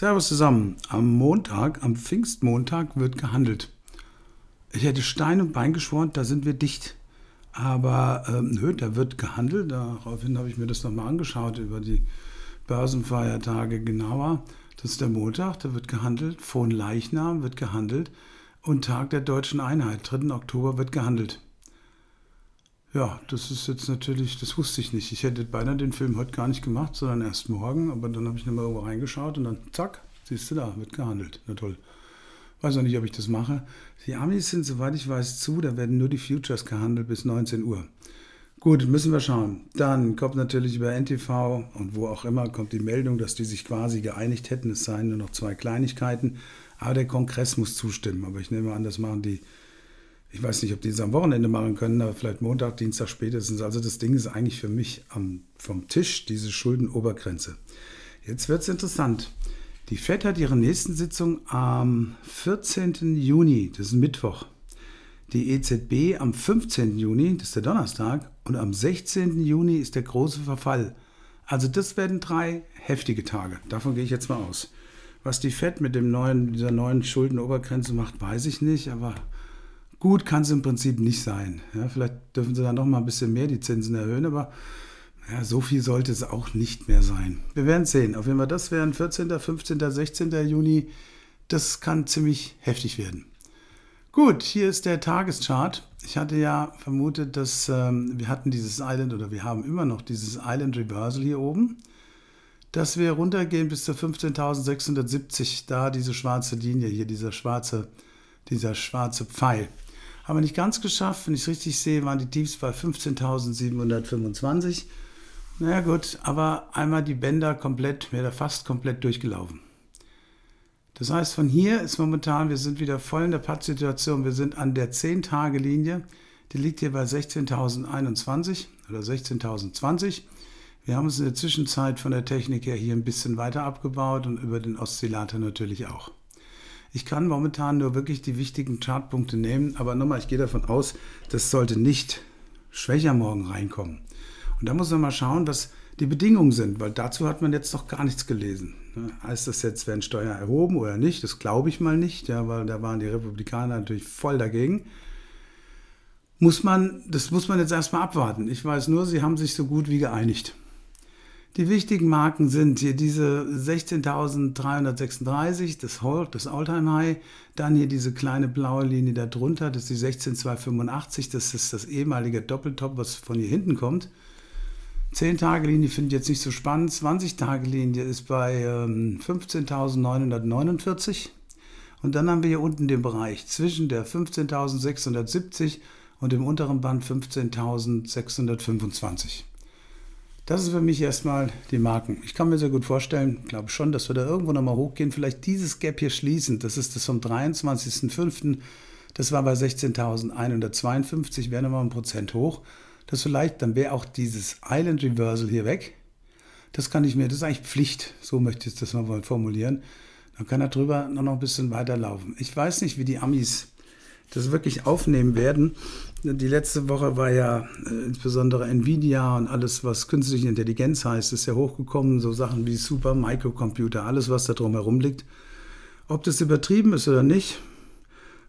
Servus zusammen. Am Montag, am Pfingstmontag wird gehandelt. Ich hätte Stein und Bein geschworen, da sind wir dicht. Aber ähm, nö, da wird gehandelt. Daraufhin habe ich mir das nochmal angeschaut über die Börsenfeiertage genauer. Das ist der Montag, da wird gehandelt. Von Leichnam wird gehandelt. Und Tag der deutschen Einheit, 3. Oktober, wird gehandelt. Ja, das ist jetzt natürlich, das wusste ich nicht. Ich hätte beinahe den Film heute gar nicht gemacht, sondern erst morgen. Aber dann habe ich nochmal irgendwo reingeschaut und dann zack, siehst du da, wird gehandelt. Na toll. Weiß auch nicht, ob ich das mache. Die Amis sind, soweit ich weiß, zu. Da werden nur die Futures gehandelt bis 19 Uhr. Gut, müssen wir schauen. Dann kommt natürlich über NTV und wo auch immer kommt die Meldung, dass die sich quasi geeinigt hätten. Es seien nur noch zwei Kleinigkeiten. Aber der Kongress muss zustimmen. Aber ich nehme an, das machen die ich weiß nicht, ob die es am Wochenende machen können, aber vielleicht Montag, Dienstag spätestens. Also das Ding ist eigentlich für mich am, vom Tisch, diese Schuldenobergrenze. Jetzt wird es interessant. Die FED hat ihre nächsten Sitzung am 14. Juni, das ist Mittwoch. Die EZB am 15. Juni, das ist der Donnerstag. Und am 16. Juni ist der große Verfall. Also das werden drei heftige Tage. Davon gehe ich jetzt mal aus. Was die FED mit dem neuen, dieser neuen Schuldenobergrenze macht, weiß ich nicht, aber Gut kann es im Prinzip nicht sein. Ja, vielleicht dürfen sie dann noch mal ein bisschen mehr die Zinsen erhöhen, aber ja, so viel sollte es auch nicht mehr sein. Wir werden sehen. Auf jeden Fall, das wären 14., 15., 16. Juni. Das kann ziemlich heftig werden. Gut, hier ist der Tageschart. Ich hatte ja vermutet, dass ähm, wir hatten dieses Island oder wir haben immer noch dieses Island Reversal hier oben, dass wir runtergehen bis zu 15.670, da diese schwarze Linie hier, dieser schwarze, dieser schwarze Pfeil. Haben wir nicht ganz geschafft. Wenn ich es richtig sehe, waren die Tiefs bei 15.725. Naja gut, aber einmal die Bänder komplett, mehr oder fast komplett durchgelaufen. Das heißt, von hier ist momentan, wir sind wieder voll in der Pattsituation. Wir sind an der 10-Tage-Linie. Die liegt hier bei 16.021 oder 16.020. Wir haben es in der Zwischenzeit von der Technik her hier ein bisschen weiter abgebaut und über den Oszillator natürlich auch. Ich kann momentan nur wirklich die wichtigen Chartpunkte nehmen, aber nochmal, ich gehe davon aus, das sollte nicht schwächer morgen reinkommen. Und da muss man mal schauen, was die Bedingungen sind, weil dazu hat man jetzt noch gar nichts gelesen. Ne? Heißt das jetzt, werden Steuern erhoben oder nicht? Das glaube ich mal nicht, ja, weil da waren die Republikaner natürlich voll dagegen. Muss man, das muss man jetzt erstmal abwarten. Ich weiß nur, sie haben sich so gut wie geeinigt. Die wichtigen Marken sind hier diese 16.336, das, Hold, das Alltime High, dann hier diese kleine blaue Linie darunter, das ist die 16.285, das ist das ehemalige Doppeltop, was von hier hinten kommt. 10-Tage-Linie finde ich jetzt nicht so spannend, 20-Tage-Linie ist bei ähm, 15.949 und dann haben wir hier unten den Bereich zwischen der 15.670 und dem unteren Band 15.625. Das ist für mich erstmal die Marken. Ich kann mir sehr gut vorstellen, glaube schon, dass wir da irgendwo nochmal hochgehen. Vielleicht dieses Gap hier schließen. Das ist das vom 23.05. Das war bei 16.152, wäre nochmal ein Prozent hoch. Das vielleicht, dann wäre auch dieses Island Reversal hier weg. Das kann ich mir, das ist eigentlich Pflicht. So möchte ich das mal formulieren. Dann kann er drüber noch ein bisschen weiterlaufen. Ich weiß nicht, wie die Amis das wirklich aufnehmen werden. Die letzte Woche war ja äh, insbesondere Nvidia und alles, was künstliche Intelligenz heißt, ist ja hochgekommen. So Sachen wie Super Microcomputer, alles, was da drum herum liegt. Ob das übertrieben ist oder nicht,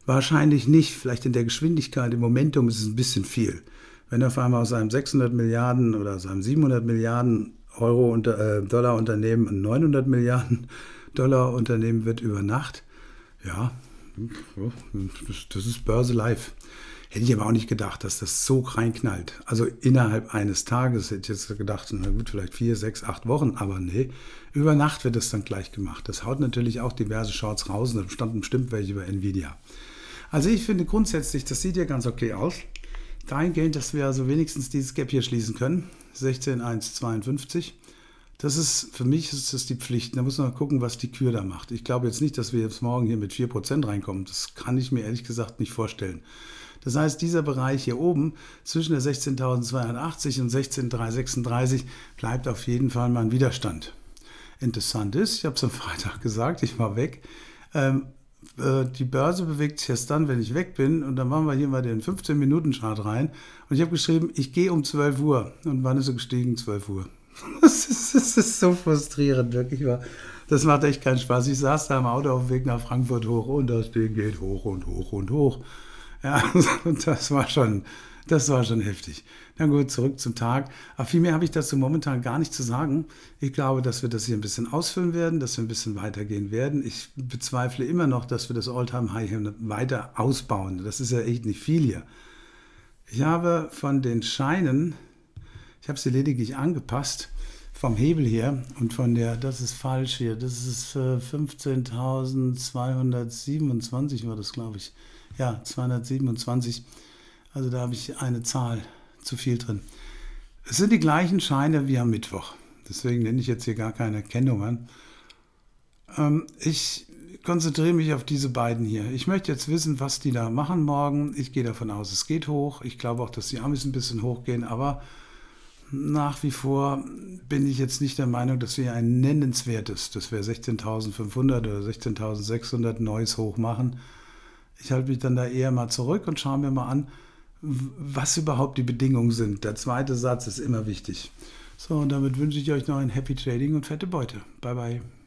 wahrscheinlich nicht. Vielleicht in der Geschwindigkeit, im Momentum ist es ein bisschen viel. Wenn auf einmal aus einem 600 Milliarden oder aus einem 700 Milliarden Euro unter, äh, Dollar Unternehmen ein 900 Milliarden Dollar Unternehmen wird über Nacht, ja, hm, oh, das ist Börse live. Hätte ich aber auch nicht gedacht, dass das so reinknallt. Also innerhalb eines Tages hätte ich jetzt gedacht, na gut, vielleicht vier, sechs, acht Wochen, aber nee, über Nacht wird das dann gleich gemacht. Das haut natürlich auch diverse Shorts raus und da standen bestimmt welche über Nvidia. Also ich finde grundsätzlich, das sieht ja ganz okay aus. Dahingehend, dass wir also wenigstens dieses Gap hier schließen können. 16,152 das ist, für mich ist das die Pflicht. Da muss man gucken, was die Kür da macht. Ich glaube jetzt nicht, dass wir jetzt morgen hier mit 4% reinkommen. Das kann ich mir ehrlich gesagt nicht vorstellen. Das heißt, dieser Bereich hier oben zwischen der 16.280 und 16.336 bleibt auf jeden Fall mein Widerstand. Interessant ist, ich habe es am Freitag gesagt, ich war weg. Ähm, äh, die Börse bewegt sich erst dann, wenn ich weg bin. Und dann machen wir hier mal den 15-Minuten-Chart rein. Und ich habe geschrieben, ich gehe um 12 Uhr. Und wann ist er gestiegen? 12 Uhr. Das ist, das ist so frustrierend, wirklich. Das macht echt keinen Spaß. Ich saß da im Auto auf dem Weg nach Frankfurt hoch und das Ding geht hoch und hoch und hoch. Ja, das war schon, das war schon heftig. Dann gut, zurück zum Tag. Aber viel mehr habe ich dazu momentan gar nicht zu sagen. Ich glaube, dass wir das hier ein bisschen ausfüllen werden, dass wir ein bisschen weitergehen werden. Ich bezweifle immer noch, dass wir das Alltime high hier weiter ausbauen. Das ist ja echt nicht viel hier. Ich habe von den Scheinen ich habe sie lediglich angepasst vom Hebel her und von der, das ist falsch hier, das ist 15.227 äh, war das, glaube ich. Ja, 227. Also da habe ich eine Zahl zu viel drin. Es sind die gleichen Scheine wie am Mittwoch. Deswegen nenne ich jetzt hier gar keine Erkennungen. Ähm, ich konzentriere mich auf diese beiden hier. Ich möchte jetzt wissen, was die da machen morgen. Ich gehe davon aus, es geht hoch. Ich glaube auch, dass die Amis ein bisschen hochgehen, aber nach wie vor bin ich jetzt nicht der Meinung, dass wir ein nennenswertes, dass wir 16.500 oder 16.600 neues Hoch machen. Ich halte mich dann da eher mal zurück und schaue mir mal an, was überhaupt die Bedingungen sind. Der zweite Satz ist immer wichtig. So, und damit wünsche ich euch noch ein Happy Trading und fette Beute. Bye, bye.